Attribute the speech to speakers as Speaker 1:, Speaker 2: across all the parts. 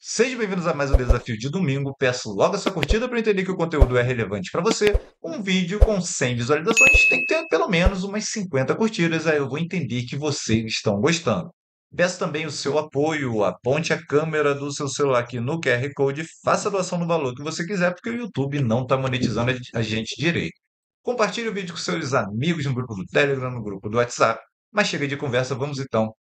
Speaker 1: Sejam bem-vindos a mais um desafio de domingo. Peço logo a sua curtida para entender que o conteúdo é relevante para você. Um vídeo com 100 visualizações tem que ter pelo menos umas 50 curtidas, aí eu vou entender que vocês estão gostando. Peço também o seu apoio, aponte a câmera do seu celular aqui no QR Code, faça a doação no valor que você quiser, porque o YouTube não está monetizando a gente direito. Compartilhe o vídeo com seus amigos no grupo do Telegram, no grupo do WhatsApp. Mas chega de conversa, vamos então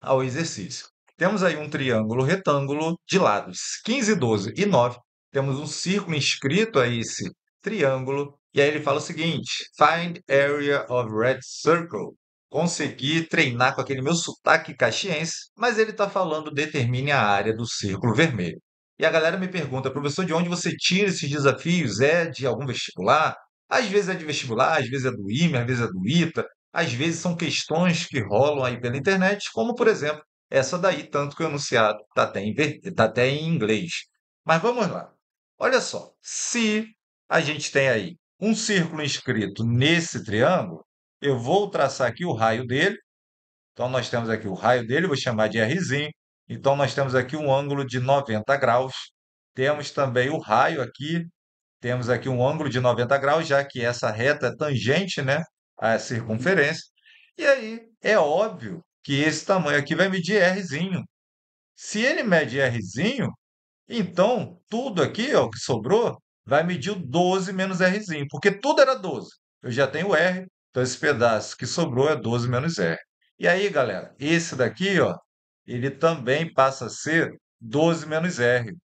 Speaker 1: ao exercício. Temos aí um triângulo retângulo de lados 15, 12 e 9. Temos um círculo inscrito a esse triângulo. E aí ele fala o seguinte: find area of red circle. Consegui treinar com aquele meu sotaque caxiense, mas ele está falando determine a área do círculo vermelho. E a galera me pergunta, professor, de onde você tira esses desafios? É de algum vestibular? Às vezes é de vestibular, às vezes é do IME, às vezes é do ITA, às vezes são questões que rolam aí pela internet, como por exemplo essa daí, tanto que o enunciado está até, em, tá até em inglês. Mas vamos lá. Olha só, se a gente tem aí um círculo inscrito nesse triângulo, eu vou traçar aqui o raio dele. Então, nós temos aqui o raio dele, vou chamar de Rzinho. Então, nós temos aqui um ângulo de 90 graus. Temos também o raio aqui. Temos aqui um ângulo de 90 graus, já que essa reta é tangente né, à circunferência. E aí, é óbvio que esse tamanho aqui vai medir Rzinho. Se ele mede Rzinho, então tudo aqui, ó, que sobrou, vai medir o 12 menos Rzinho, porque tudo era 12. Eu já tenho R, então esse pedaço que sobrou é 12 menos R. E aí, galera, esse daqui, ó, ele também passa a ser 12 menos R,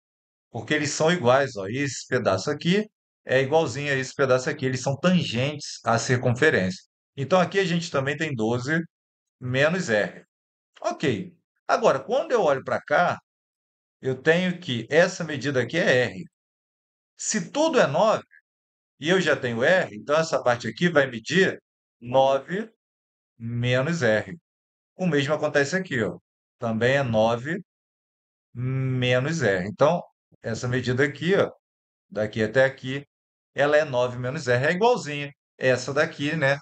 Speaker 1: porque eles são iguais. Ó. Esse pedaço aqui é igualzinho a esse pedaço aqui, eles são tangentes à circunferência. Então aqui a gente também tem 12 menos R. Ok. Agora, quando eu olho para cá, eu tenho que essa medida aqui é R. Se tudo é 9 e eu já tenho R, então essa parte aqui vai medir 9 menos R. O mesmo acontece aqui, ó. também é 9 menos R. Então, essa medida aqui, ó, daqui até aqui, ela é 9 menos R, é igualzinha essa daqui, né?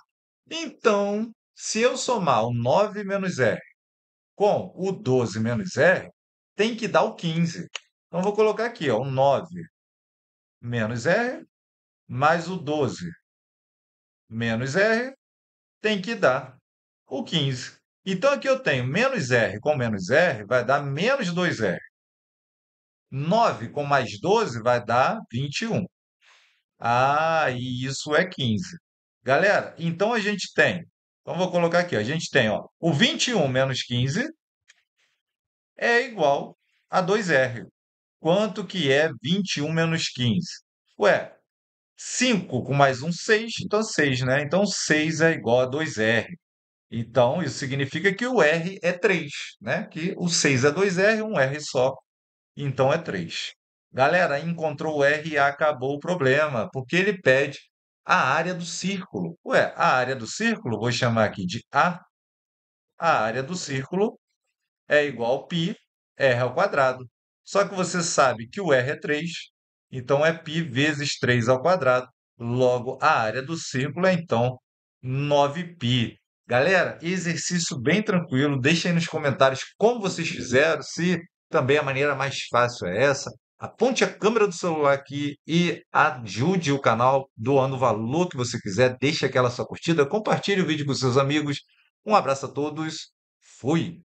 Speaker 1: Então, se eu somar o 9 menos R com o 12 menos R, tem que dar o 15. Então, vou colocar aqui ó, o 9 menos R mais o 12 menos R tem que dar o 15. Então, aqui eu tenho menos R com menos R vai dar menos 2R. 9 com mais 12 vai dar 21. Ah, e isso é 15. Galera, então a gente tem então, vou colocar aqui. A gente tem ó, o 21 menos 15 é igual a 2R. Quanto que é 21 menos 15? Ué, 5 com mais 1, 6. Então, 6, né? Então, 6 é igual a 2R. Então, isso significa que o R é 3, né? Que o 6 é 2R, um R só. Então, é 3. Galera, encontrou o R e acabou o problema, porque ele pede a área do círculo. Ué, a área do círculo, vou chamar aqui de A. A área do círculo é igual a π r ao quadrado. Só que você sabe que o r é 3, então é π vezes 3 ao quadrado. Logo, a área do círculo é então 9π. Galera, exercício bem tranquilo. Deixem nos comentários como vocês fizeram, se também a maneira mais fácil é essa, aponte a câmera do celular aqui e ajude o canal doando o valor que você quiser. Deixe aquela sua curtida, compartilhe o vídeo com seus amigos. Um abraço a todos. Fui!